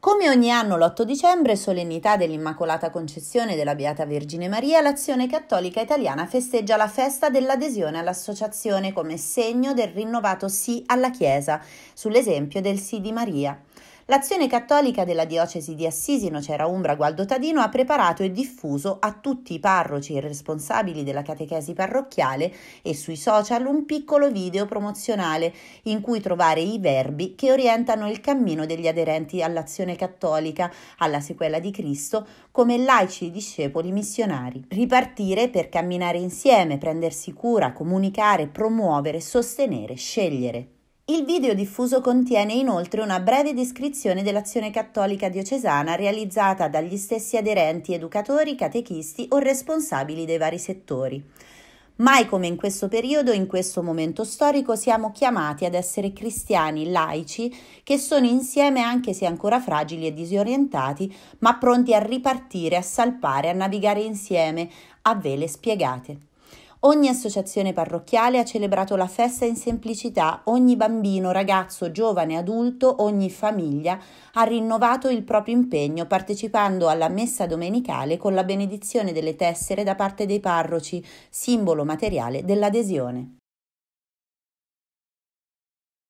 Come ogni anno l'8 dicembre, solennità dell'Immacolata Concezione della Beata Vergine Maria, l'Azione Cattolica Italiana festeggia la festa dell'adesione all'associazione come segno del rinnovato sì alla Chiesa, sull'esempio del sì di Maria l'azione cattolica della diocesi di Assisi Nocera Umbra Gualdo Tadino ha preparato e diffuso a tutti i parroci e responsabili della catechesi parrocchiale e sui social un piccolo video promozionale in cui trovare i verbi che orientano il cammino degli aderenti all'azione cattolica, alla sequela di Cristo, come laici discepoli missionari. Ripartire per camminare insieme, prendersi cura, comunicare, promuovere, sostenere, scegliere. Il video diffuso contiene inoltre una breve descrizione dell'azione cattolica diocesana realizzata dagli stessi aderenti, educatori, catechisti o responsabili dei vari settori. Mai come in questo periodo, in questo momento storico, siamo chiamati ad essere cristiani laici che sono insieme, anche se ancora fragili e disorientati, ma pronti a ripartire, a salpare, a navigare insieme a vele spiegate. Ogni associazione parrocchiale ha celebrato la festa in semplicità, ogni bambino, ragazzo, giovane, adulto, ogni famiglia ha rinnovato il proprio impegno partecipando alla messa domenicale con la benedizione delle tessere da parte dei parroci, simbolo materiale dell'adesione.